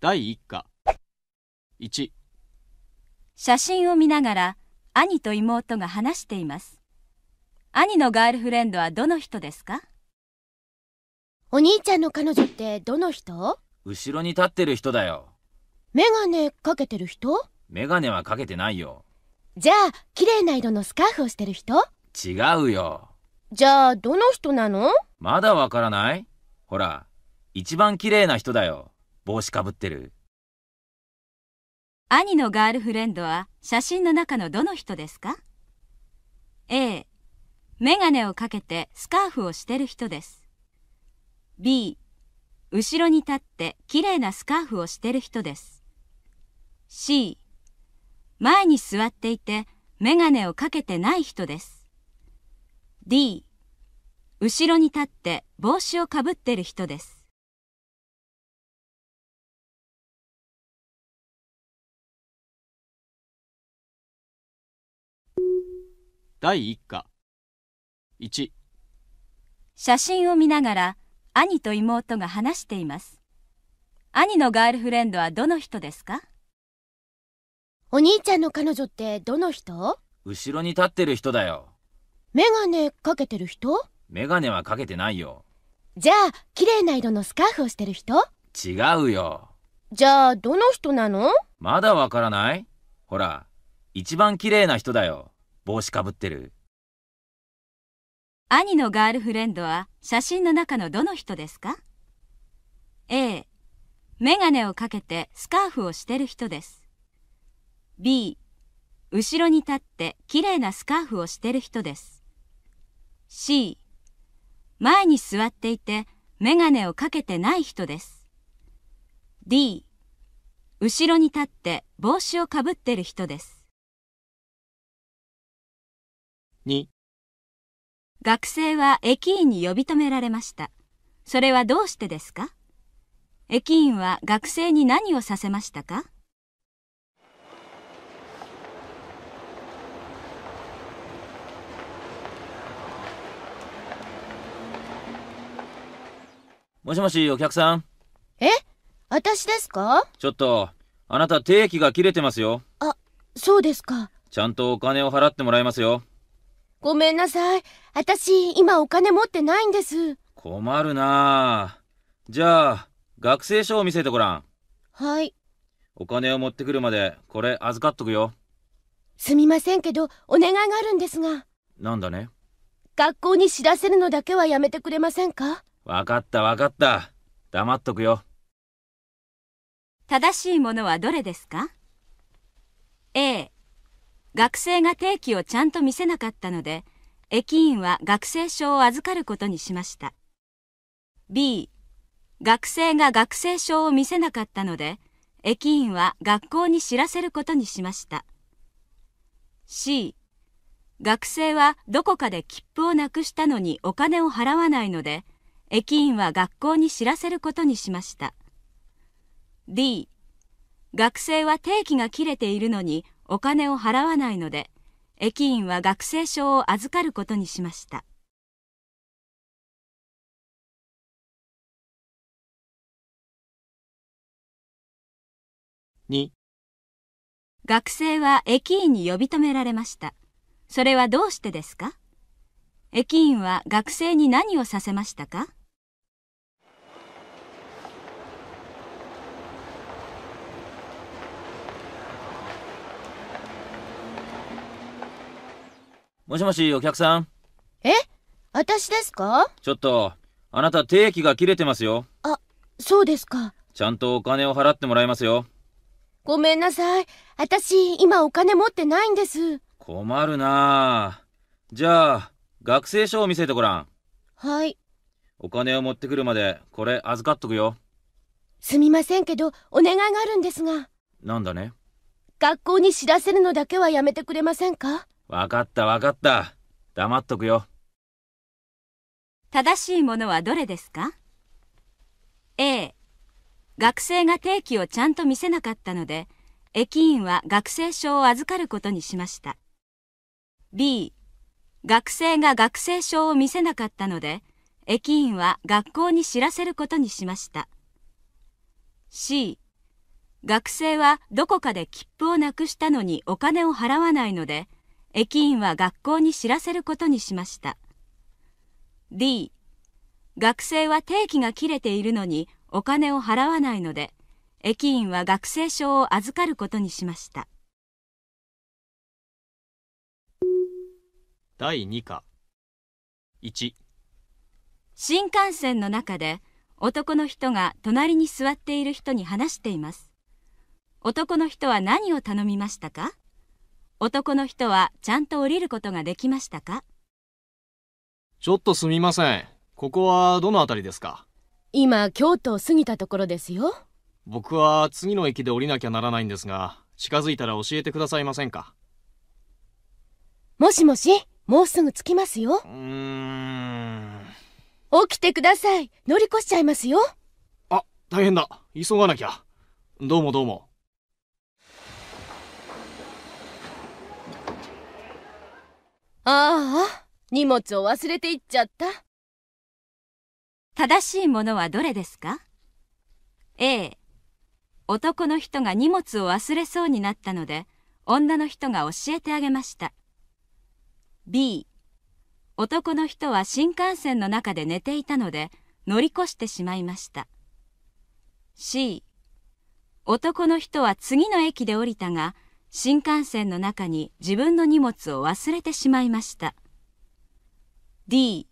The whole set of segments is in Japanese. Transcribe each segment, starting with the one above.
第1課1写真を見ながら兄と妹が話しています兄のガールフレンドはどの人ですかお兄ちゃんの彼女ってどの人後ろに立ってる人だよメガネかけてる人メガネはかけてないよじゃあ綺麗な色のスカーフをしてる人違うよじゃあどの人なのまだわからないほら一番綺麗な人だよ帽子かぶってる兄のガールフレンドは写真の中のどの人ですか ?A メガネをかけてスカーフをしてる人です B 後ろに立って綺麗なスカーフをしてる人です C 前に座っていてメガネをかけてない人です D 後ろに立って帽子をかぶってる人です第1課 1, 1写真を見ながら兄と妹が話しています兄のガールフレンドはどの人ですかお兄ちゃんの彼女ってどの人後ろに立ってる人だよメガネかけてる人メガネはかけてないよじゃあ綺麗な色のスカーフをしてる人違うよじゃあどの人なのまだわからないほら一番綺麗な人だよ帽子かぶってる兄のガールフレンドは写真の中のどの人ですか A メガネをかけてスカーフをしてる人です B 後ろに立って綺麗なスカーフをしてる人です C 前に座っていてメガネをかけてない人です D 後ろに立って帽子をかぶってる人です2学生は駅員に呼び止められました。それはどうしてですか駅員は学生に何をさせましたかもしもし、お客さん。え私ですかちょっと、あなた定期が切れてますよ。あ、そうですか。ちゃんとお金を払ってもらいますよ。ごめんなさい。私、今お金持ってないんです。困るなじゃあ、学生証を見せてごらん。はい。お金を持ってくるまで、これ預かっとくよ。すみませんけど、お願いがあるんですが。なんだね学校に知らせるのだけはやめてくれませんかわかったわかった。黙っとくよ。正しいものはどれですか ?A 学生が定期をちゃんと見せなかったので、駅員は学生証を預かることにしました。B、学生が学生証を見せなかったので、駅員は学校に知らせることにしました。C、学生はどこかで切符をなくしたのにお金を払わないので、駅員は学校に知らせることにしました。D、学生は定期が切れているのにお金を払わないので駅員は学生証を預かることにしました2学生は駅員に呼び止められましたそれはどうしてですか駅員は学生に何をさせましたかもしもし、お客さん。え私ですかちょっと、あなた定期が切れてますよ。あ、そうですか。ちゃんとお金を払ってもらいますよ。ごめんなさい。私、今お金持ってないんです。困るなじゃあ、学生証を見せてごらん。はい。お金を持ってくるまで、これ預かっとくよ。すみませんけど、お願いがあるんですが。なんだね。学校に知らせるのだけはやめてくれませんかわかったわかった。黙っとくよ。正しいものはどれですか ?A、学生が定期をちゃんと見せなかったので、駅員は学生証を預かることにしました。B、学生が学生証を見せなかったので、駅員は学校に知らせることにしました。C、学生はどこかで切符をなくしたのにお金を払わないので、駅員は学校に知らせることにしました D 学生は定期が切れているのにお金を払わないので駅員は学生証を預かることにしました第2課 1, 新幹線の中で男の人が隣に座っている人に話しています男の人は何を頼みましたか男の人はちゃんと降りることができましたかちょっとすみません。ここはどの辺りですか今、京都を過ぎたところですよ。僕は次の駅で降りなきゃならないんですが、近づいたら教えてくださいませんかもしもし、もうすぐ着きますよ。うーん。起きてください。乗り越しちゃいますよ。あ、大変だ。急がなきゃ。どうもどうも。ああ、荷物を忘れていっちゃった。正しいものはどれですか ?A、男の人が荷物を忘れそうになったので、女の人が教えてあげました。B、男の人は新幹線の中で寝ていたので、乗り越してしまいました。C、男の人は次の駅で降りたが、新幹線の中に自分の荷物を忘れてしまいました。D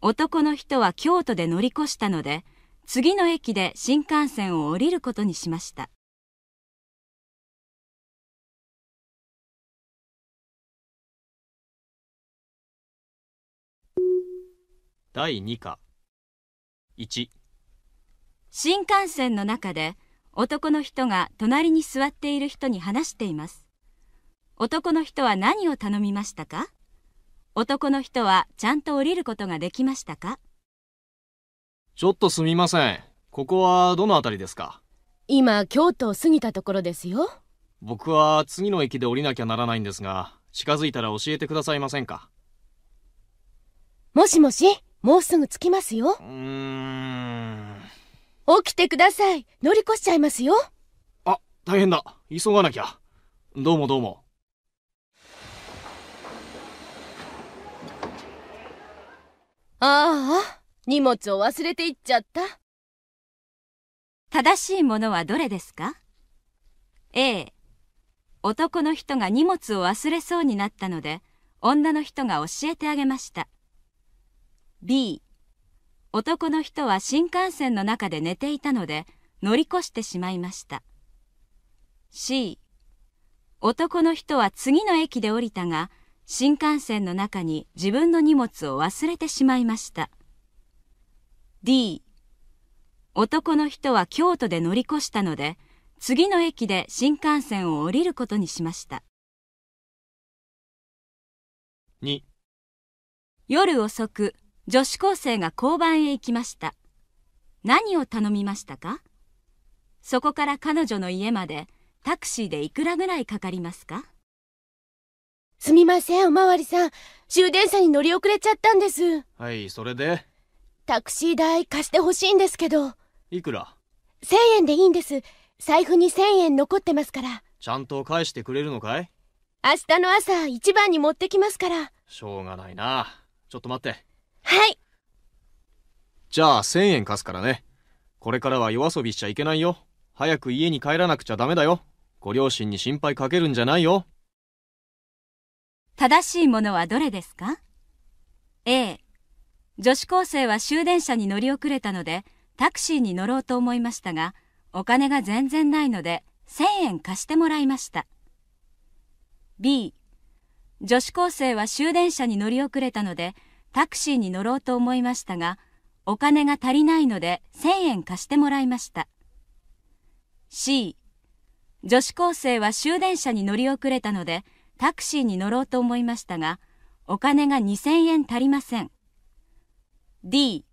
男の人は京都で乗り越したので次の駅で新幹線を降りることにしました。第2課1新幹線の中で男の人が隣に座っている人に話しています。男の人は何を頼みましたか男の人はちゃんと降りることができましたかちょっとすみません。ここはどの辺りですか今、京都を過ぎたところですよ。僕は次の駅で降りなきゃならないんですが、近づいたら教えてくださいませんかもしもし、もうすぐ着きますよ。うーん。起きてください乗り越しちゃいますよあ大変だ急がなきゃどうもどうもああ荷物を忘れていっちゃった正しいものはどれですか A 男の人が荷物を忘れそうになったので女の人が教えてあげました B 男の人は新幹線の中で寝ていたので乗り越してしまいました。C 男の人は次の駅で降りたが新幹線の中に自分の荷物を忘れてしまいました。D 男の人は京都で乗り越したので次の駅で新幹線を降りることにしました。2夜遅く女子高生が交番へ行きました。何を頼みましたかそこから彼女の家までタクシーでいくらぐらいかかりますかすみません、おまわりさん。終電車に乗り遅れちゃったんです。はい、それでタクシー代貸してほしいんですけど。いくら ?1000 円でいいんです。財布に1000円残ってますから。ちゃんと返してくれるのかい明日の朝、一番に持ってきますから。しょうがないな。ちょっと待って。はいじゃあ1000円貸すからねこれからは夜遊びしちゃいけないよ早く家に帰らなくちゃダメだよご両親に心配かけるんじゃないよ正しいものはどれですか A 女子高生は終電車に乗り遅れたのでタクシーに乗ろうと思いましたがお金が全然ないので1000円貸してもらいました B 女子高生は終電車に乗り遅れたのでタクシーに乗ろうと思いましたが、お金が足りないので1000円貸してもらいました。C、女子高生は終電車に乗り遅れたので、タクシーに乗ろうと思いましたが、お金が2000円足りません。D、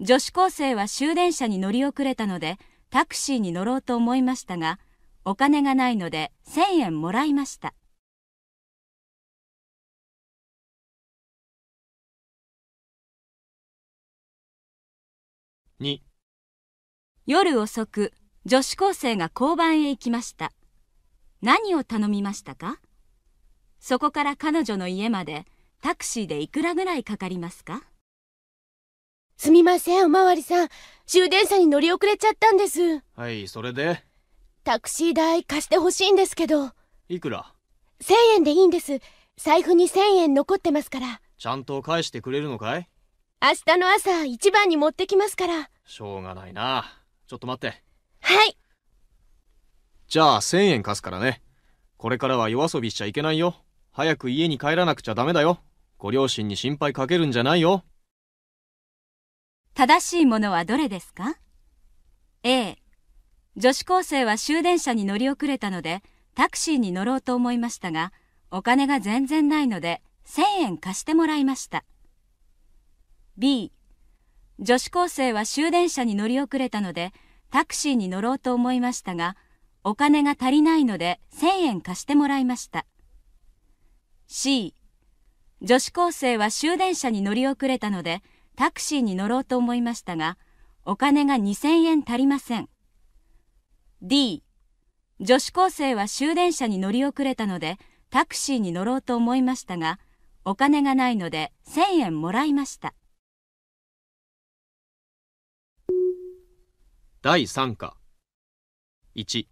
女子高生は終電車に乗り遅れたので、タクシーに乗ろうと思いましたが、お金がないので1000円もらいました。2夜遅く女子高生が交番へ行きました何を頼みましたかそこから彼女の家までタクシーでいくらぐらいかかりますかすみませんおまわりさん終電車に乗り遅れちゃったんですはいそれでタクシー代貸してほしいんですけどいくら1000円でいいんです財布に1000円残ってますからちゃんと返してくれるのかい明日の朝一番に持ってきますからしょうがないなちょっと待ってはいじゃあ1000円貸すからねこれからは夜遊びしちゃいけないよ早く家に帰らなくちゃダメだよご両親に心配かけるんじゃないよ正しいものはどれですか A 女子高生は終電車に乗り遅れたのでタクシーに乗ろうと思いましたがお金が全然ないので1000円貸してもらいました B 女子高生は終電車に乗り遅れたのでタクシーに乗ろうと思いましたがお金が足りないので1000円貸してもらいました C 女子高生は終電車に乗り遅れたのでタクシーに乗ろうと思いましたがお金が2000円足りません D 女子高生は終電車に乗り遅れたのでタクシーに乗ろうと思いましたがお金がないので1000円もらいました第3課1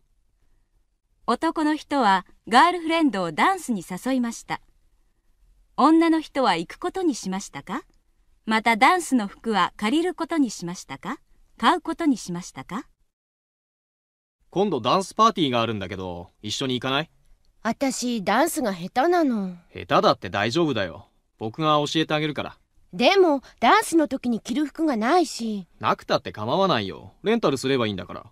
男の人はガールフレンドをダンスに誘いました女の人は行くことにしましたかまたダンスの服は借りることにしましたか買うことにしましたか今度ダンスパーティーがあるんだけど一緒に行かない私ダンスが下手なの下手だって大丈夫だよ僕が教えてあげるからでもダンスの時に着る服がないしなくたって構わないよレンタルすればいいんだから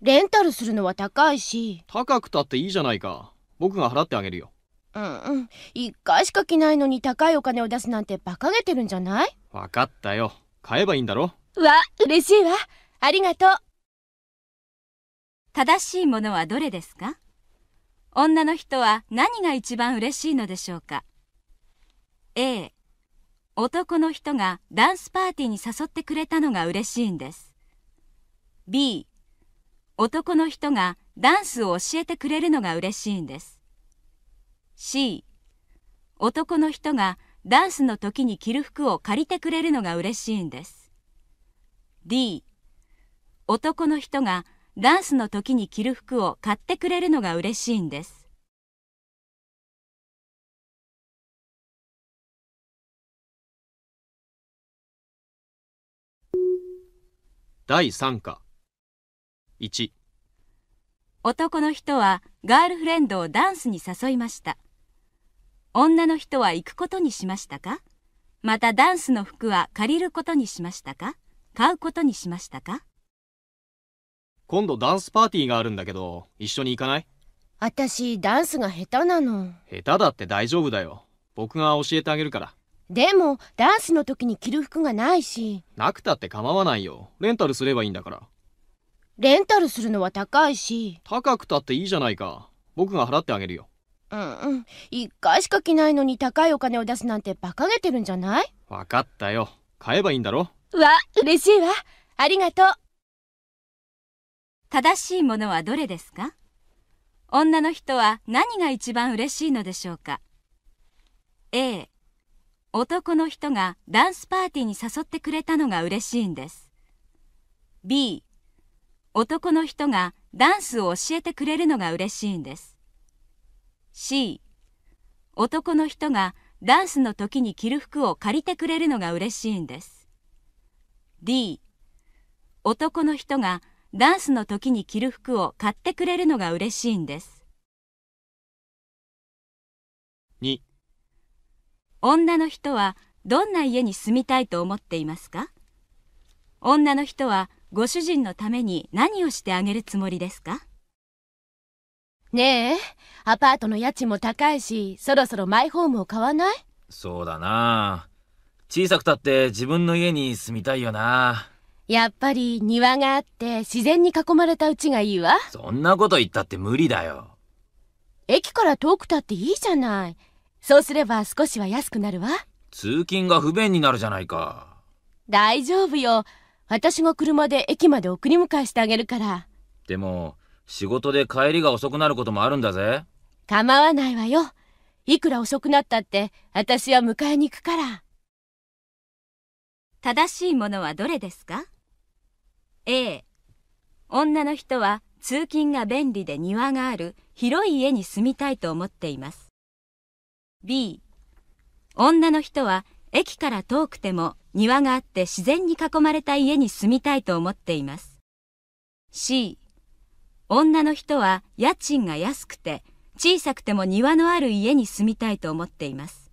レンタルするのは高いし高くたっていいじゃないか僕が払ってあげるようんうん1回しか着ないのに高いお金を出すなんて馬鹿げてるんじゃない分かったよ買えばいいんだろわ嬉しいわありがとう正しいものはどれですか女の人は何が一番嬉しいのでしょうか A 男の人がダンスパーティーに誘ってくれたのが嬉しいんです。B 男の人がダンスを教えてくれるのが嬉しいんです。C 男の人がダンスの時に着る服を借りてくれるのが嬉しいんです。D 男の人がダンスの時に着る服を買ってくれるのが嬉しいんです。第3課1男の人はガールフレンドをダンスに誘いました女の人は行くことにしましたかまたダンスの服は借りることにしましたか買うことにしましたか今度ダンスパーティーがあるんだけど一緒に行かない私ダンスが下手なの下手だって大丈夫だよ僕が教えてあげるからでもダンスの時に着る服がないしなくたって構わないよレンタルすればいいんだからレンタルするのは高いし高くたっていいじゃないか僕が払ってあげるようんうん回しか着ないのに高いお金を出すなんて馬鹿げてるんじゃない分かったよ買えばいいんだろわ嬉しいわありがとう正しいものはどれですか女の人は何が一番嬉しいのでしょうか A 男の人がダンスパーティーに誘ってくれたのが嬉しいんです。B 男の人がダンスを教えてくれるのが嬉しいんです。C 男の人がダンスの時に着る服を借りてくれるのが嬉しいんです。D 男の人がダンスの時に着る服を買ってくれるのが嬉しいんです。2女の人はどんな家に住みたいと思っていますか女の人はご主人のために何をしてあげるつもりですかねえアパートの家賃も高いしそろそろマイホームを買わないそうだな小さくたって自分の家に住みたいよなやっぱり庭があって自然に囲まれた家がいいわそんなこと言ったって無理だよ駅から遠くたっていいじゃないそうすれば少しは安くなるわ通勤が不便になるじゃないか大丈夫よ私が車で駅まで送り迎えしてあげるからでも仕事で帰りが遅くなることもあるんだぜ構わないわよいくら遅くなったって私は迎えに行くから正しいものはどれですか A 女の人は通勤が便利で庭がある広い家に住みたいと思っています B 女の人は駅から遠くても庭があって自然に囲まれた家に住みたいと思っています C 女の人は家賃が安くて小さくても庭のある家に住みたいと思っています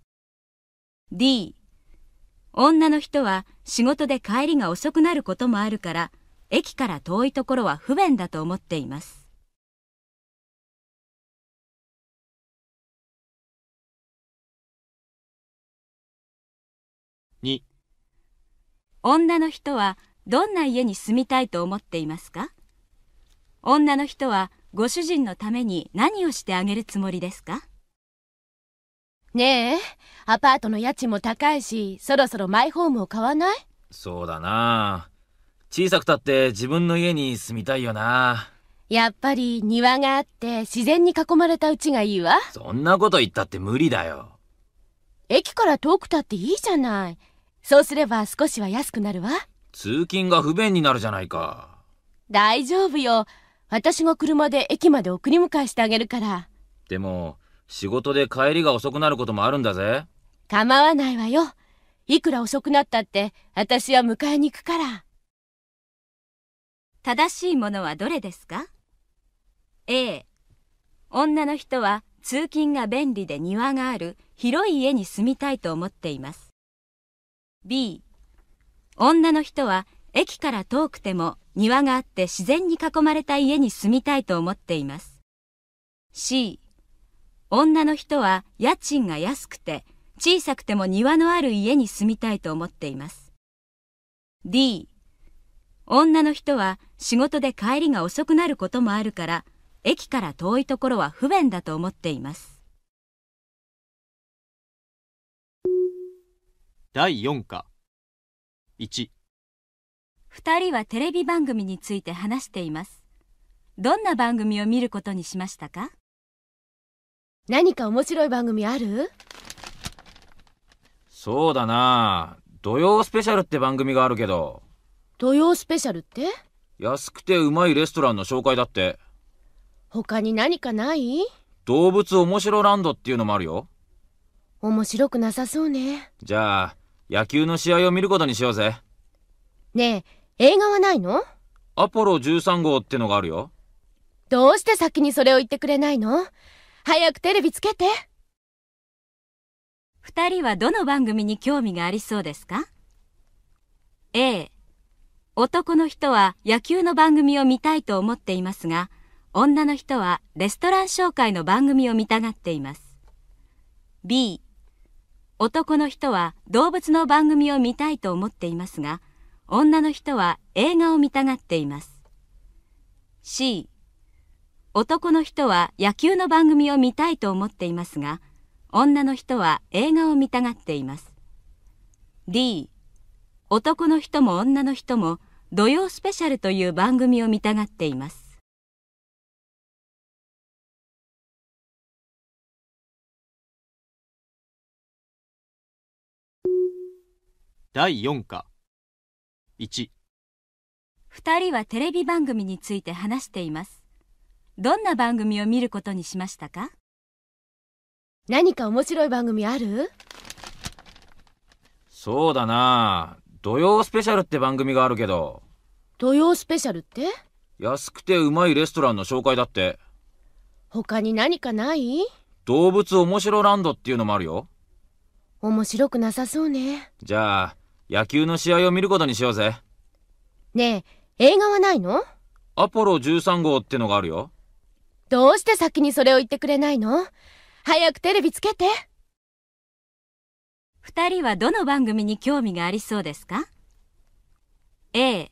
D 女の人は仕事で帰りが遅くなることもあるから駅から遠いところは不便だと思っています女の人はどんな家に住みたいと思っていますか女の人はご主人のために何をしてあげるつもりですかねえアパートの家賃も高いしそろそろマイホームを買わないそうだな小さくたって自分の家に住みたいよなやっぱり庭があって自然に囲まれた家がいいわそんなこと言ったって無理だよ駅から遠くたっていいじゃないそうすれば少しは安くなるわ通勤が不便になるじゃないか大丈夫よ私が車で駅まで送り迎えしてあげるからでも仕事で帰りが遅くなることもあるんだぜ構わないわよいくら遅くなったって私は迎えに行くから正しいものはどれですか A 女の人は通勤が便利で庭がある広い家に住みたいと思っています B 女の人は駅から遠くても庭があって自然に囲まれた家に住みたいと思っています C 女の人は家賃が安くて小さくても庭のある家に住みたいと思っています D 女の人は仕事で帰りが遅くなることもあるから駅から遠いところは不便だと思っています第4課12人はテレビ番組について話していますどんな番組を見ることにしましたか何か面白い番組あるそうだな土曜スペシャルって番組があるけど土曜スペシャルって安くてうまいレストランの紹介だって他に何かない動物おもしろランドっていうのもあるよ面白くなさそうねじゃあ野球の試合を見ることにしようぜ。ねえ、映画はないのアポロ13号ってのがあるよ。どうして先にそれを言ってくれないの早くテレビつけて。二人はどの番組に興味がありそうですか ?A、男の人は野球の番組を見たいと思っていますが、女の人はレストラン紹介の番組を見たがっています。B、男の人は動物の番組を見たいと思っていますが、女の人は映画を見たがっています。C 男の人は野球の番組を見たいと思っていますが、女の人は映画を見たがっています。D 男の人も女の人も土曜スペシャルという番組を見たがっています。第4課12人はテレビ番組について話していますどんな番組を見ることにしましたか何か面白い番組あるそうだな土曜スペシャルって番組があるけど土曜スペシャルって安くてうまいレストランの紹介だって他に何かない動物面白ランドっていうのもあるよ面白くなさそうねじゃあ野球の試合を見ることにしようぜ。ねえ、映画はないのアポロ13号ってのがあるよ。どうして先にそれを言ってくれないの早くテレビつけて。二人はどの番組に興味がありそうですか ?A、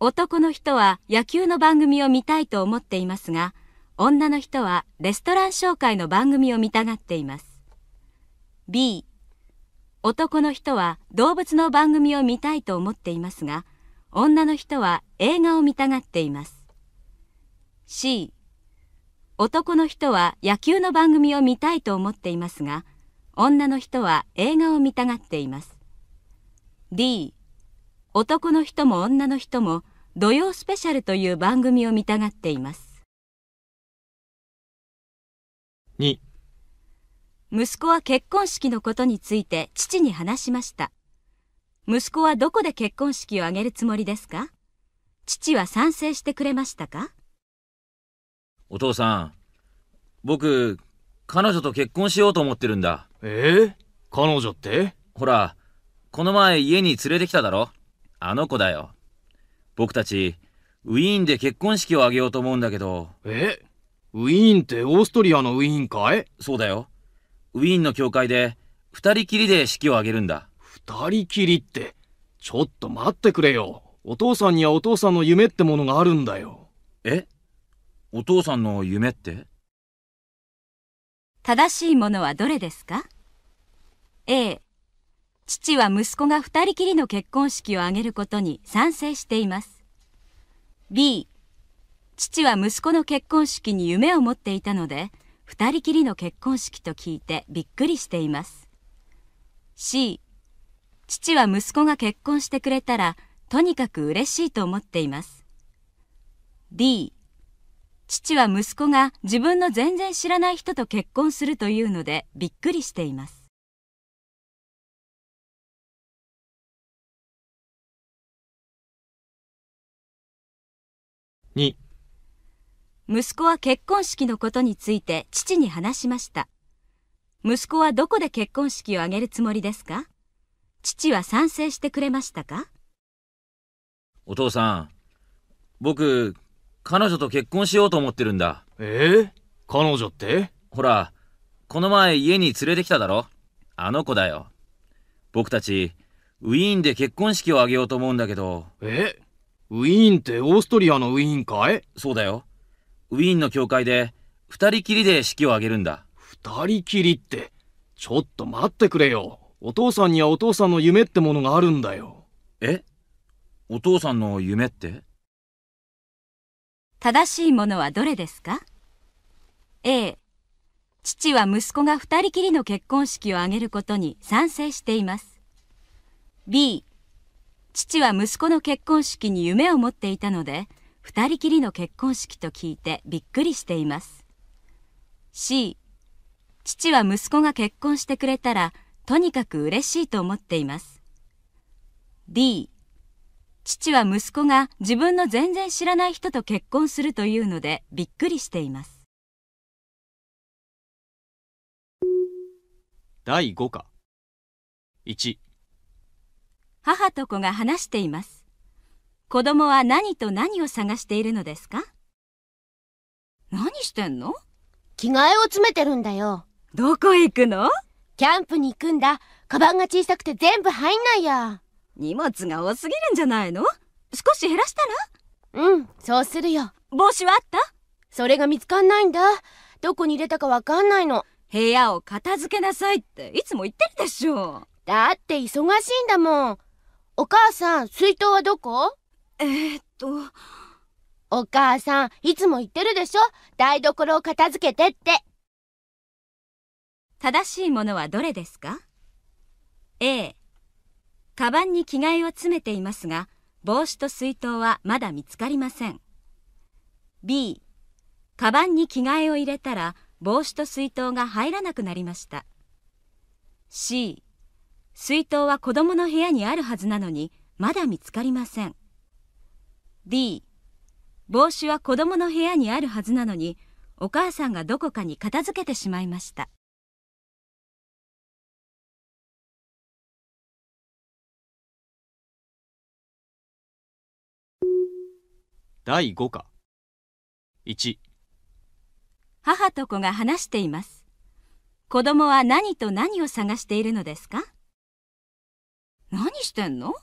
男の人は野球の番組を見たいと思っていますが、女の人はレストラン紹介の番組を見たがっています。B、男の人は動物の番組を見たいと思っていますが、女の人は映画を見たがっています。C 男の人は野球の番組を見たいと思っていますが、女の人は映画を見たがっています。D 男の人も女の人も土曜スペシャルという番組を見たがっています。2息子は結婚式のことについて父に話しました。息子はどこで結婚式を挙げるつもりですか父は賛成してくれましたかお父さん、僕、彼女と結婚しようと思ってるんだ。ええ彼女ってほら、この前家に連れてきただろあの子だよ。僕たち、ウィーンで結婚式を挙げようと思うんだけど。えウィーンってオーストリアのウィーンかいそうだよ。ウィーンの教会で二人きりで式を挙げるんだ。二人きりって、ちょっと待ってくれよ。お父さんにはお父さんの夢ってものがあるんだよ。えお父さんの夢って正しいものはどれですか ?A、父は息子が二人きりの結婚式を挙げることに賛成しています。B、父は息子の結婚式に夢を持っていたので、二人きりの結婚式と聞いてびっくりしています C 父は息子が結婚してくれたらとにかく嬉しいと思っています D 父は息子が自分の全然知らない人と結婚するというのでびっくりしています2息子は結婚式のことについて父に話しました。息子はどこで結婚式を挙げるつもりですか父は賛成してくれましたかお父さん、僕、彼女と結婚しようと思ってるんだ。ええ彼女ってほら、この前家に連れてきただろあの子だよ。僕たち、ウィーンで結婚式を挙げようと思うんだけど。えウィーンってオーストリアのウィーンかいそうだよ。ウィーンの教会で二人きりで式を挙げるんだ。二人きりって、ちょっと待ってくれよ。お父さんにはお父さんの夢ってものがあるんだよ。えお父さんの夢って正しいものはどれですか ?A、父は息子が二人きりの結婚式を挙げることに賛成しています。B、父は息子の結婚式に夢を持っていたので、二人きりの結婚式と聞いてびっくりしています C 父は息子が結婚してくれたらとにかく嬉しいと思っています D 父は息子が自分の全然知らない人と結婚するというのでびっくりしています第5課1母と子が話しています子供は何と何を探しているのですか何してんの着替えを詰めてるんだよ。どこ行くのキャンプに行くんだ。カバンが小さくて全部入んないや。荷物が多すぎるんじゃないの少し減らしたらうん、そうするよ。帽子はあったそれが見つかんないんだ。どこに入れたかわかんないの。部屋を片付けなさいっていつも言ってるでしょ。だって忙しいんだもん。お母さん、水筒はどこえっとお母さんいつも言ってるでしょ台所を片付けてって正しいものはどれですか A カバンに着替えを詰めていますが帽子と水筒はまだ見つかりません B カバンに着替えを入れたら帽子と水筒が入らなくなりました C 水筒は子供の部屋にあるはずなのにまだ見つかりません D 帽子は子供の部屋にあるはずなのにお母さんがどこかに片付けてしまいました第5課 1, 母と子が話しています子供は何と何を探しているのですか何してんの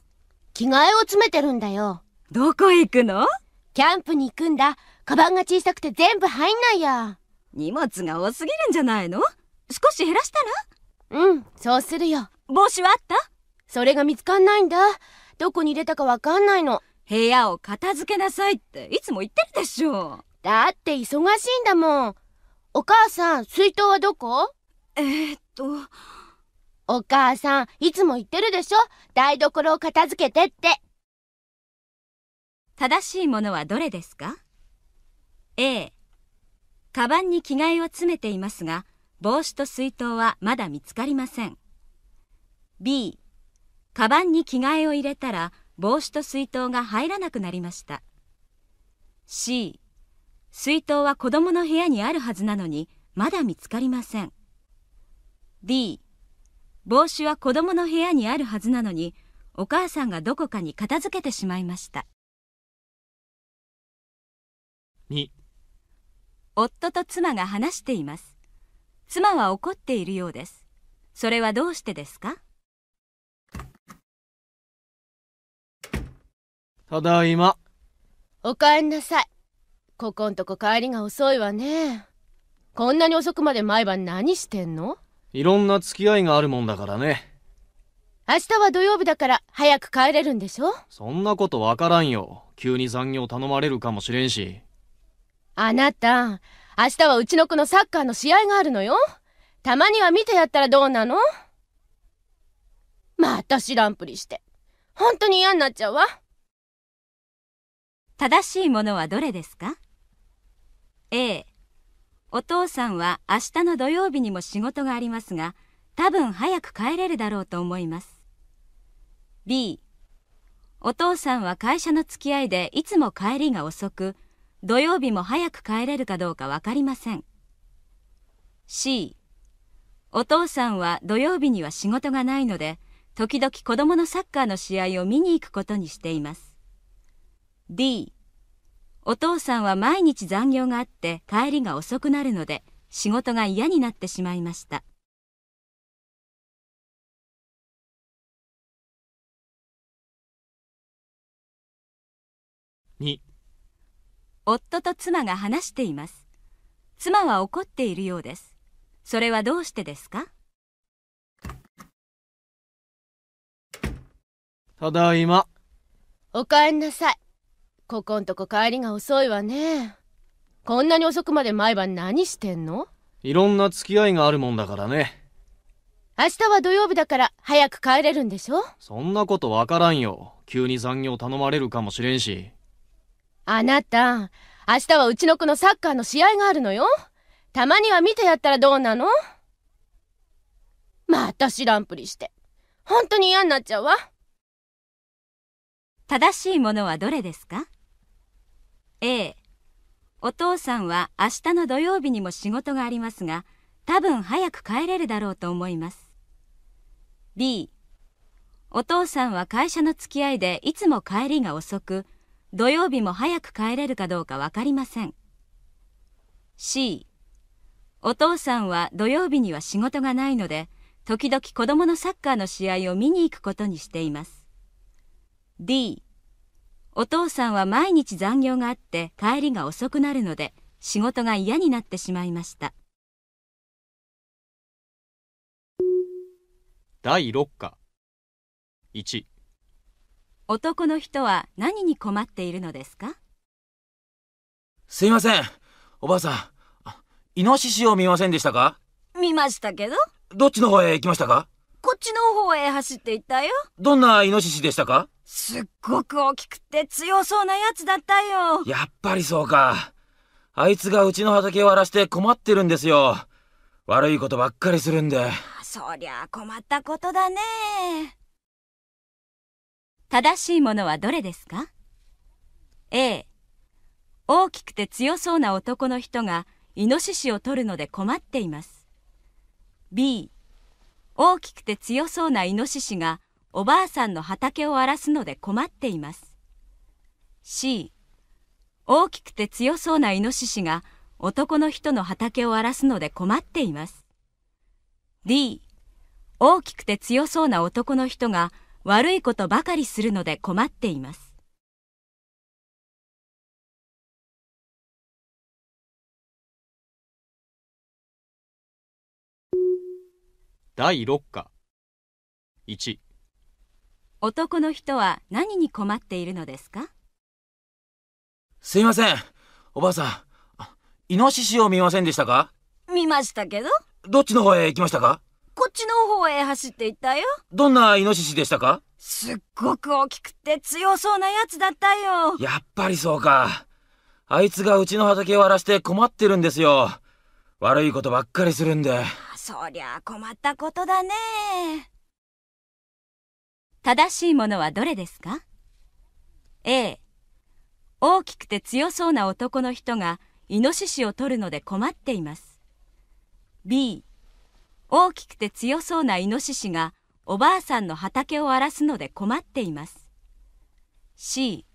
着替えを詰めてるんだよ。どこ行くのキャンプに行くんだ。カバンが小さくて全部入んないや。荷物が多すぎるんじゃないの少し減らしたらうん、そうするよ。帽子はあったそれが見つかんないんだ。どこに入れたかわかんないの。部屋を片付けなさいっていつも言ってるでしょ。だって忙しいんだもん。お母さん、水筒はどこえー、っと。お母さん、いつも言ってるでしょ台所を片付けてって。正しいものはどれですか ?A、カバンに着替えを詰めていますが、帽子と水筒はまだ見つかりません。B、カバンに着替えを入れたら、帽子と水筒が入らなくなりました。C、水筒は子供の部屋にあるはずなのに、まだ見つかりません。D、帽子は子供の部屋にあるはずなのに、お母さんがどこかに片付けてしまいました。2夫と妻が話しています妻は怒っているようですそれはどうしてですかただいまおかえりなさいここんとこ帰りが遅いわねこんなに遅くまで毎晩何してんのいろんな付き合いがあるもんだからね明日は土曜日だから早く帰れるんでしょそんなことわからんよ急に残業頼まれるかもしれんしあなた、明日はうちの子のサッカーの試合があるのよ。たまには見てやったらどうなのまた知らんぷりして。本当に嫌になっちゃうわ。正しいものはどれですか ?A、お父さんは明日の土曜日にも仕事がありますが、多分早く帰れるだろうと思います。B、お父さんは会社の付き合いでいつも帰りが遅く、土曜日も早く帰れるかどうか分かりません C お父さんは土曜日には仕事がないので時々子供のサッカーの試合を見に行くことにしています D お父さんは毎日残業があって帰りが遅くなるので仕事が嫌になってしまいました2夫と妻が話しています妻は怒っているようですそれはどうしてですかただいまお帰んりなさいここんとこ帰りが遅いわねこんなに遅くまで毎晩何してんのいろんな付き合いがあるもんだからね明日は土曜日だから早く帰れるんでしょそんなことわからんよ急に残業頼まれるかもしれんしあなた、明日はうちの子のサッカーの試合があるのよ。たまには見てやったらどうなのまた知らんぷりして。本当に嫌になっちゃうわ。正しいものはどれですか ?A、お父さんは明日の土曜日にも仕事がありますが、多分早く帰れるだろうと思います。B、お父さんは会社の付き合いでいつも帰りが遅く、土曜日も早く帰れるかどうか分かりません C お父さんは土曜日には仕事がないので時々子供のサッカーの試合を見に行くことにしています D お父さんは毎日残業があって帰りが遅くなるので仕事が嫌になってしまいました第6課1男の人は何に困っているのですかすいません、おばあさん。イノシシを見ませんでしたか見ましたけど。どっちの方へ行きましたかこっちの方へ走って行ったよ。どんなイノシシでしたかすっごく大きくて強そうなやつだったよ。やっぱりそうか。あいつがうちの畑を荒らして困ってるんですよ。悪いことばっかりするんで。そりゃ困ったことだね。正しいものはどれですか ?A 大きくて強そうな男の人がイノシシを取るので困っています B 大きくて強そうなイノシシがおばあさんの畑を荒らすので困っています C 大きくて強そうなイノシシが男の人の畑を荒らすので困っています D 大きくて強そうな男の人が悪いことばかりするので困っています。第六課一。男の人は何に困っているのですかすいませんおばあさんイノシシを見ませんでしたか見ましたけどどっちの方へ行きましたかこっちの方へ走っていったよどんなイノシシでしたかすっごく大きくて強そうなやつだったよやっぱりそうかあいつがうちの畑を荒らして困ってるんですよ悪いことばっかりするんでそりゃ困ったことだね正しいものはどれですか A 大きくて強そうな男の人がイノシシを取るので困っています B 大きくて強そうなイノシシがおばあさんの畑を荒らすので困っています。C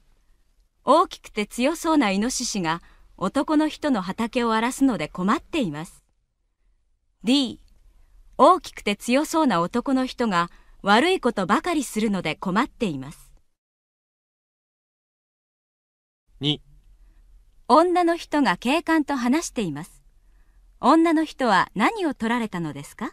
大きくて強そうなイノシシが男の人の畑を荒らすので困っています。D 大きくて強そうな男の人が悪いことばかりするので困っています。2女の人が警官と話しています。女の人は何を取られたのですか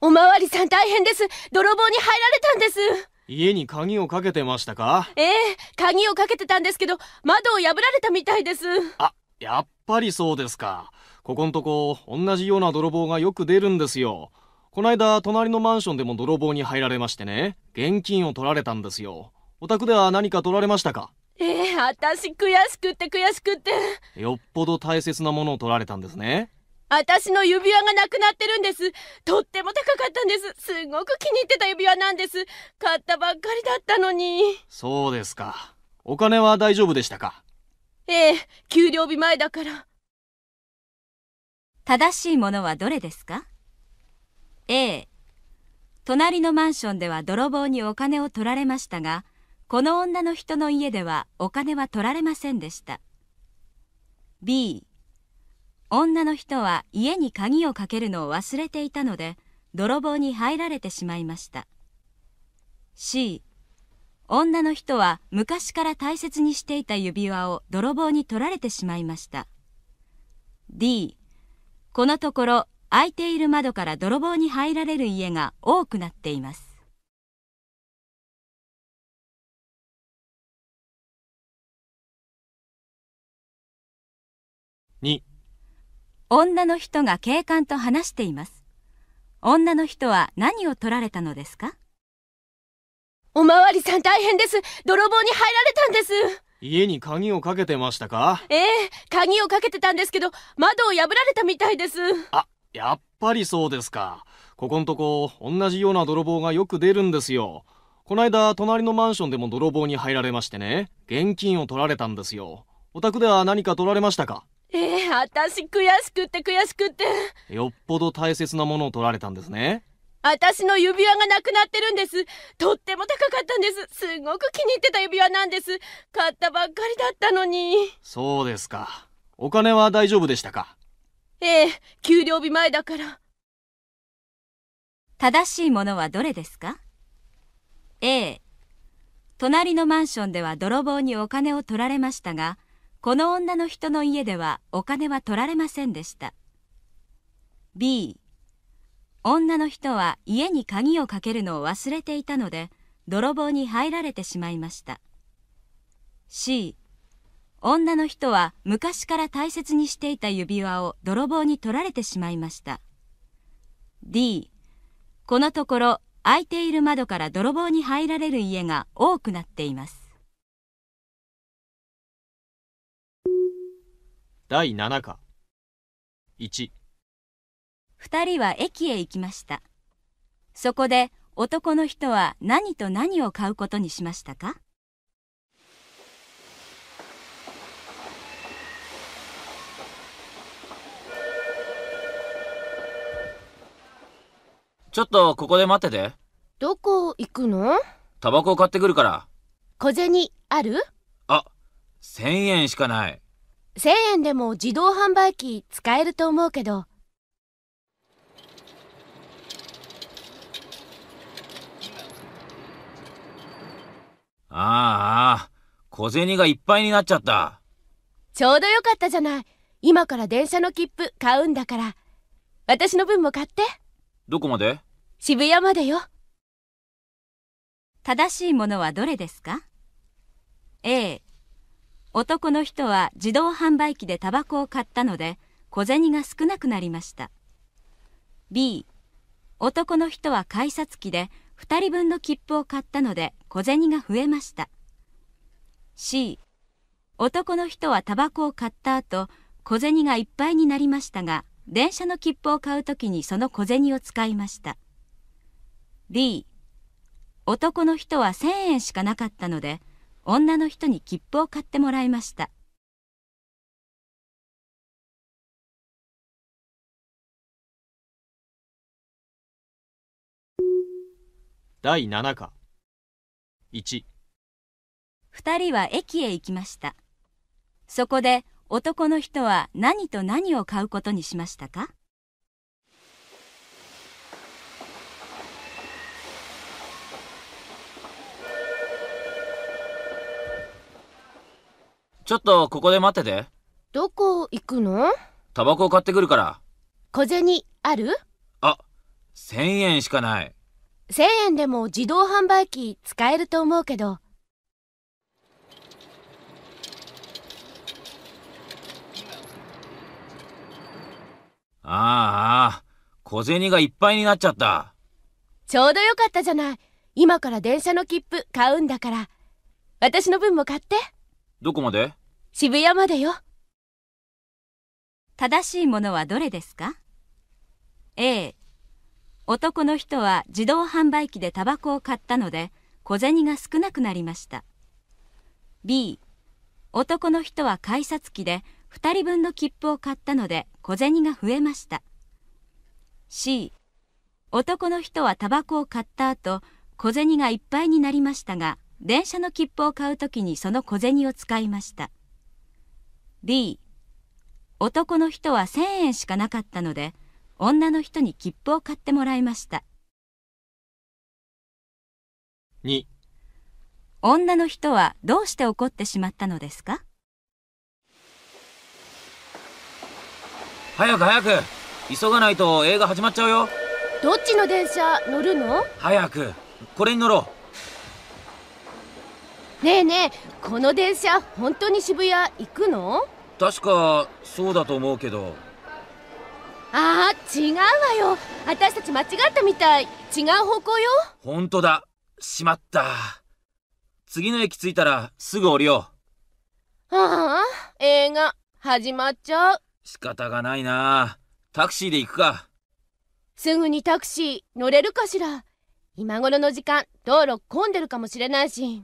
おまわりさん大変です泥棒に入られたんです家に鍵をかけてましたかええ鍵をかけてたんですけど窓を破られたみたいですあやっぱりそうですかここんとこ同じような泥棒がよく出るんですよこないだ隣のマンションでも泥棒に入られましてね現金を取られたんですよお宅では何か取られましたかええー、私悔しくって悔しくってよっぽど大切なものを取られたんですね私の指輪がなくなってるんですとっても高かったんですすごく気に入ってた指輪なんです買ったばっかりだったのにそうですかお金は大丈夫でしたかええ給料日前だから正しいものはどれですか A 隣のマンションでは泥棒にお金を取られましたがこの女の人の家ではお金は取られませんでした B 女の人は家に鍵をかけるのを忘れていたので泥棒に入られてしまいました C 女の人は昔から大切にしていた指輪を泥棒に取られてしまいました D このところ空いている窓から泥棒に入られる家が多くなっています女の人が警官と話しています。女の人は何を取られたのですかおまわりさん大変です。泥棒に入られたんです。家に鍵をかけてましたかええ鍵をかけてたんですけど、窓を破られたみたいです。あ、やっぱりそうですか。ここんとこ、同じような泥棒がよく出るんですよ。こないだ、隣のマンションでも泥棒に入られましてね、現金を取られたんですよ。お宅では何か取られましたかええー、私悔しくって悔しくってよっぽど大切なものを取られたんですね私の指輪がなくなってるんですとっても高かったんですすごく気に入ってた指輪なんです買ったばっかりだったのにそうですかお金は大丈夫でしたかええ給料日前だから正しいものはどれですか A 隣のマンションでは泥棒にお金を取られましたがこの女の人の家ではお金は取られませんでした。B 女の人は家に鍵をかけるのを忘れていたので泥棒に入られてしまいました C 女の人は昔から大切にしていた指輪を泥棒に取られてしまいました D このところ空いている窓から泥棒に入られる家が多くなっています第7課12人は駅へ行きましたそこで男の人は何と何を買うことにしましたかちょっとここで待っててどこ行くのタバコを買ってくるから小銭あるあ1000円しかない1000円でも自動販売機使えると思うけど。ああ、小銭がいっぱいになっちゃった。ちょうどよかったじゃない。今から電車の切符買うんだから。私の分も買って。どこまで渋谷までよ。正しいものはどれですか ?A、男の人は自動販売機でタバコを買ったので小銭が少なくなりました B 男の人は改札機で2人分の切符を買ったので小銭が増えました C 男の人はタバコを買った後小銭がいっぱいになりましたが電車の切符を買う時にその小銭を使いました D 男の人は1000円しかなかったので女の人に切符を買ってもらいました第7課12人は駅へ行きましたそこで男の人は何と何を買うことにしましたかちょっとここで待ってて。どこ行くのタバコを買ってくるから。小銭あるあ、1000円しかない。1000円でも自動販売機使えると思うけど。ああ、小銭がいっぱいになっちゃった。ちょうどよかったじゃない。今から電車の切符買うんだから。私の分も買って。どこまで渋谷までよ。正しいものはどれですか ?A、男の人は自動販売機でタバコを買ったので小銭が少なくなりました。B、男の人は改札機で2人分の切符を買ったので小銭が増えました。C、男の人はタバコを買った後、小銭がいっぱいになりましたが、電車の切符を買うときにその小銭を使いました。D 男の人は1000円しかなかったので女の人に切符を買ってもらいました2女の人はどうして怒ってしまったのですか早く早く急がないと映画始まっちゃうよどっちの電車乗るの早くこれに乗ろうねえねえこの電車本当に渋谷行くの確かそうだと思うけどああ違うわよ私たち間違ったみたい違う方向よほんとだしまった次の駅着いたらすぐ降りようああ映画始まっちゃう仕方がないなタクシーで行くかすぐにタクシー乗れるかしら今頃の時間道路混んでるかもしれないし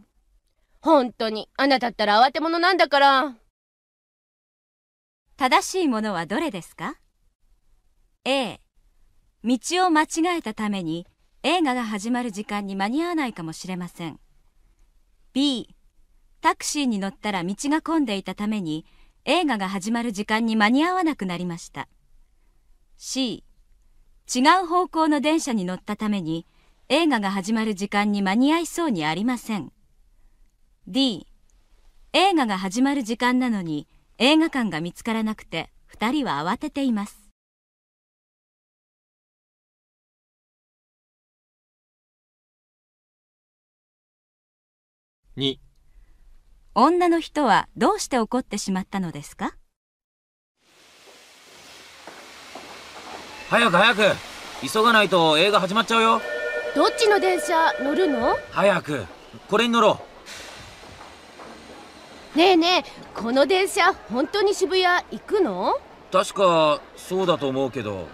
本当にあなたったら慌て者なんだから。正しいものはどれですか ?A 道を間違えたために映画が始まる時間に間に合わないかもしれません B タクシーに乗ったら道が混んでいたために映画が始まる時間に間に合わなくなりました C 違う方向の電車に乗ったために映画が始まる時間に間に合いそうにありません D 映画が始まる時間なのに映画館が見つからなくて2人は慌てています2女の人はどうして怒ってしまったのですか早く早く急がないと映画始まっちゃうよどっちの電車乗るの早くこれに乗ろうねえねえこの電車本当に渋谷行くの確かそうだと思うけど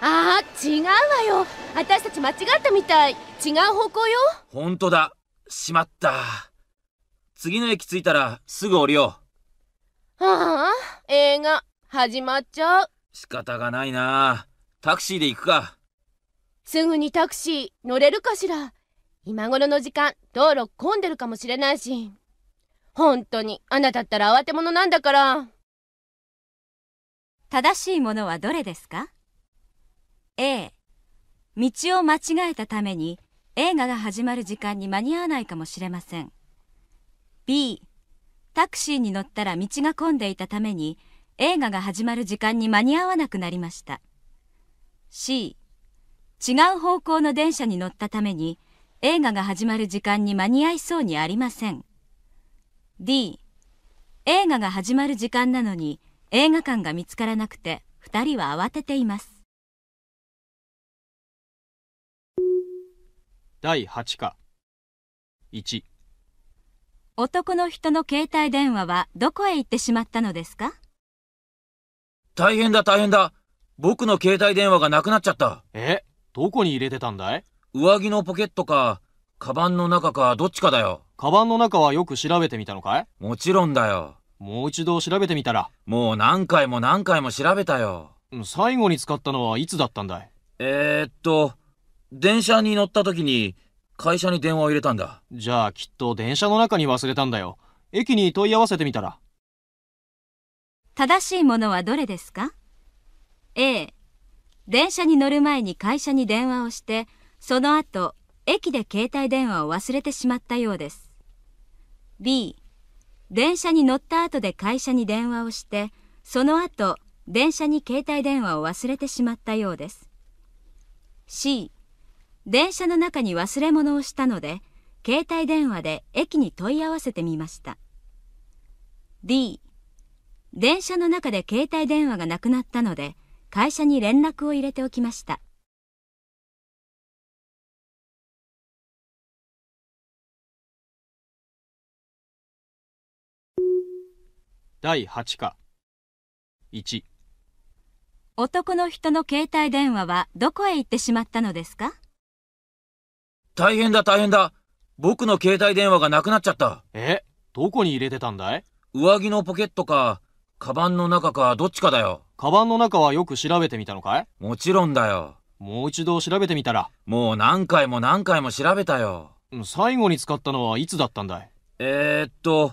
ああ違うわよ私たち間違ったみたい違う方向よ本当だしまった次の駅着いたらすぐ降りようああ映画始まっちゃう仕方がないなタクシーで行くかすぐにタクシー乗れるかしら今頃の時間道路混んでるかもしれないし本当に、あなたったら慌て者なんだから。正しいものはどれですか ?A、道を間違えたために映画が始まる時間に間に合わないかもしれません。B、タクシーに乗ったら道が混んでいたために映画が始まる時間に間に合わなくなりました。C、違う方向の電車に乗ったために映画が始まる時間に間に合いそうにありません。D 映画が始まる時間なのに映画館が見つからなくて2人は慌てています第8課 1, 男の人の携帯電話はどこへ行ってしまったのですか大変だ大変だ僕の携帯電話がなくなっちゃったえどこに入れてたんだい上着のポケットかカバンの中かどっちかだよカバンの中はよく調べてみたのかいもちろんだよ。もう一度調べてみたら。もう何回も何回も調べたよ。最後に使ったのはいつだったんだいえー、っと、電車に乗った時に会社に電話を入れたんだ。じゃあきっと電車の中に忘れたんだよ。駅に問い合わせてみたら。正しいものはどれですか ?A、電車に乗る前に会社に電話をして、その後、駅で携帯電話を忘れてしまったようです。B、電車に乗った後で会社に電話をして、その後、電車に携帯電話を忘れてしまったようです。C、電車の中に忘れ物をしたので、携帯電話で駅に問い合わせてみました。D、電車の中で携帯電話がなくなったので、会社に連絡を入れておきました。第8課1男の人の携帯電話はどこへ行ってしまったのですか大変だ大変だ僕の携帯電話がなくなっちゃったえどこに入れてたんだい上着のポケットかカバンの中かどっちかだよカバンの中はよく調べてみたのかいもちろんだよもう一度調べてみたらもう何回も何回も調べたよ最後に使ったのはいつだったんだいえー、っと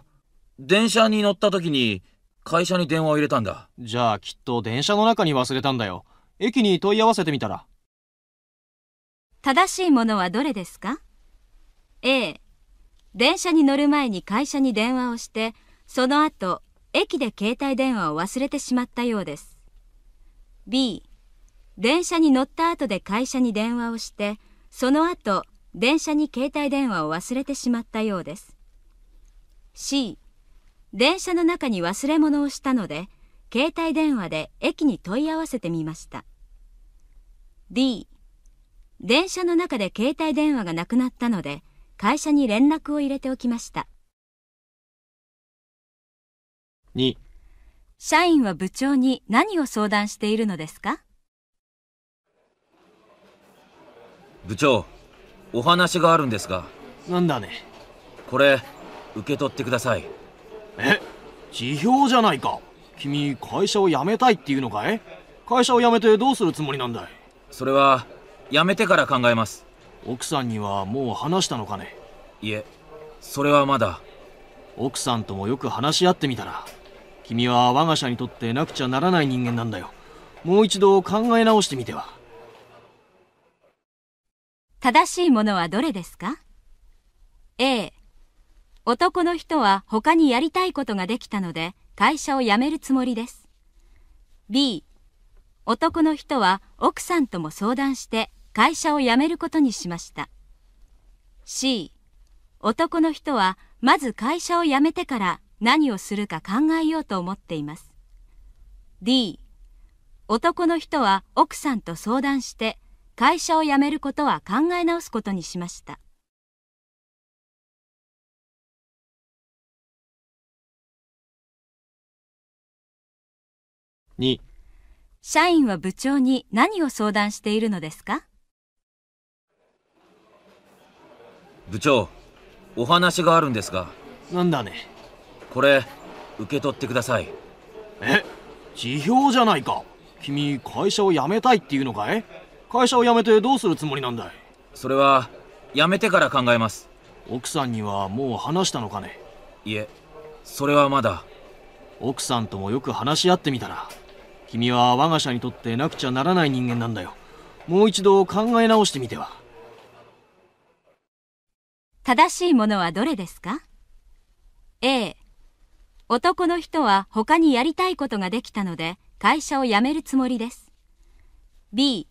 電車に乗った時に会社に電話を入れたんだ。じゃあきっと電車の中に忘れたんだよ。駅に問い合わせてみたら。正しいものはどれですか ?A、電車に乗る前に会社に電話をして、その後、駅で携帯電話を忘れてしまったようです。B、電車に乗った後で会社に電話をして、その後、電車に携帯電話を忘れてしまったようです。C、電車の中に忘れ物をしたので携帯電話で駅に問い合わせてみました D 電車の中で携帯電話がなくなったので会社に連絡を入れておきました2社員は部長に何を相談しているのですか部長お話があるんですがなんだねこれ受け取ってくださいえ辞表じゃないか君会社を辞めたいっていうのかい会社を辞めてどうするつもりなんだいそれは辞めてから考えます奥さんにはもう話したのかねいえそれはまだ奥さんともよく話し合ってみたら君は我が社にとってなくちゃならない人間なんだよもう一度考え直してみては正しいものはどれですか A 男の人は他にやりたいことができたので会社を辞めるつもりです。B 男の人は奥さんとも相談して会社を辞めることにしました。C 男の人はまず会社を辞めてから何をするか考えようと思っています。D 男の人は奥さんと相談して会社を辞めることは考え直すことにしました。2社員は部長に何を相談しているのですか部長お話があるんですがなんだねこれ受け取ってくださいえ辞表じゃないか君会社を辞めたいっていうのかい会社を辞めてどうするつもりなんだいそれは辞めてから考えます奥さんにはもう話したのかねいえそれはまだ奥さんともよく話し合ってみたら君は我が社にとってなくちゃならない人間なんだよもう一度考え直してみては正しいものはどれですか A 男の人は他にやりたいことができたので会社を辞めるつもりです B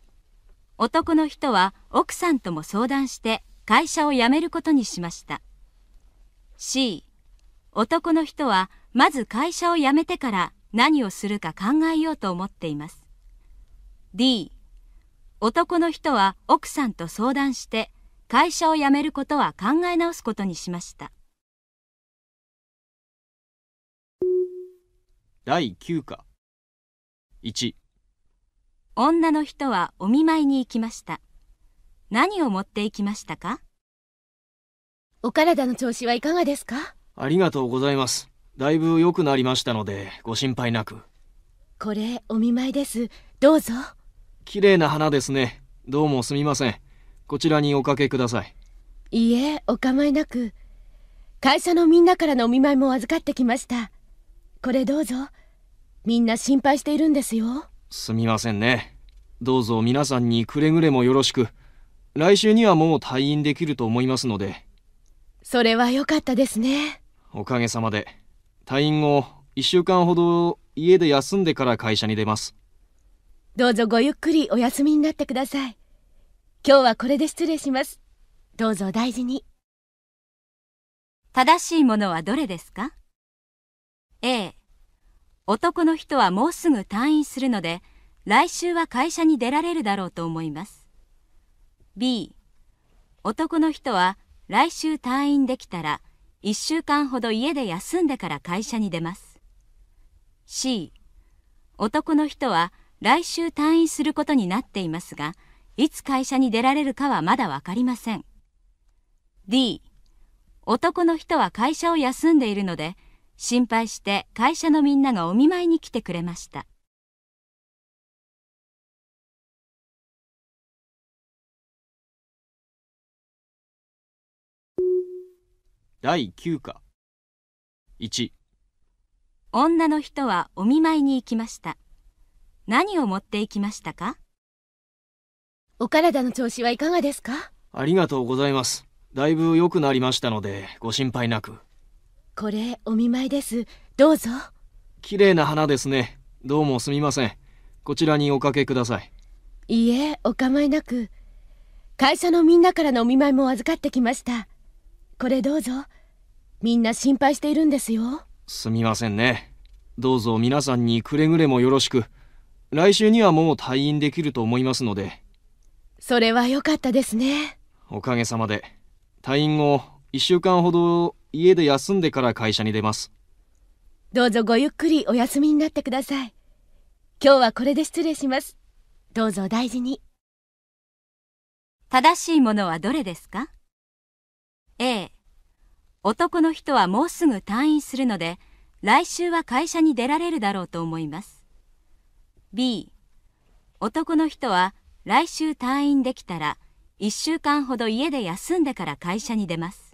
男の人は奥さんとも相談して会社を辞めることにしました C 男の人はまず会社を辞めてから何をするか考えようと思っています。D 男の人は奥さんと相談して会社を辞めることは考え直すことにしました。第9課1女の人はお見舞いに行きました。何を持って行きましたかお体の調子はいかがですかありがとうございます。だいぶ良くなりましたのでご心配なくこれお見舞いですどうぞ綺麗な花ですねどうもすみませんこちらにおかけくださいいいえお構いなく会社のみんなからのお見舞いも預かってきましたこれどうぞみんな心配しているんですよすみませんねどうぞ皆さんにくれぐれもよろしく来週にはもう退院できると思いますのでそれは良かったですねおかげさまで退院後1週間ほど家で休んでから会社に出ますどうぞごゆっくりお休みになってください今日はこれで失礼しますどうぞ大事に正しいものはどれですか A 男の人はもうすぐ退院するので来週は会社に出られるだろうと思います B 男の人は来週退院できたら1週間ほど家で休んでから会社に出ます。C 男の人は来週退院することになっていますが、いつ会社に出られるかはまだわかりません。D 男の人は会社を休んでいるので、心配して会社のみんながお見舞いに来てくれました。第9課1女の人はお見舞いに行きました何を持って行きましたかお体の調子はいかがですかありがとうございますだいぶ良くなりましたのでご心配なくこれお見舞いですどうぞ綺麗な花ですねどうもすみませんこちらにおかけくださいいいえお構いなく会社のみんなからのお見舞いも預かってきましたこれどうぞみんな心配しているんですよすみませんねどうぞ皆さんにくれぐれもよろしく来週にはもう退院できると思いますのでそれは良かったですねおかげさまで退院後1週間ほど家で休んでから会社に出ますどうぞごゆっくりお休みになってください今日はこれで失礼しますどうぞお大事に正しいものはどれですか A 男の人はもうすぐ退院するので来週は会社に出られるだろうと思います B 男の人は来週退院できたら1週間ほど家で休んでから会社に出ます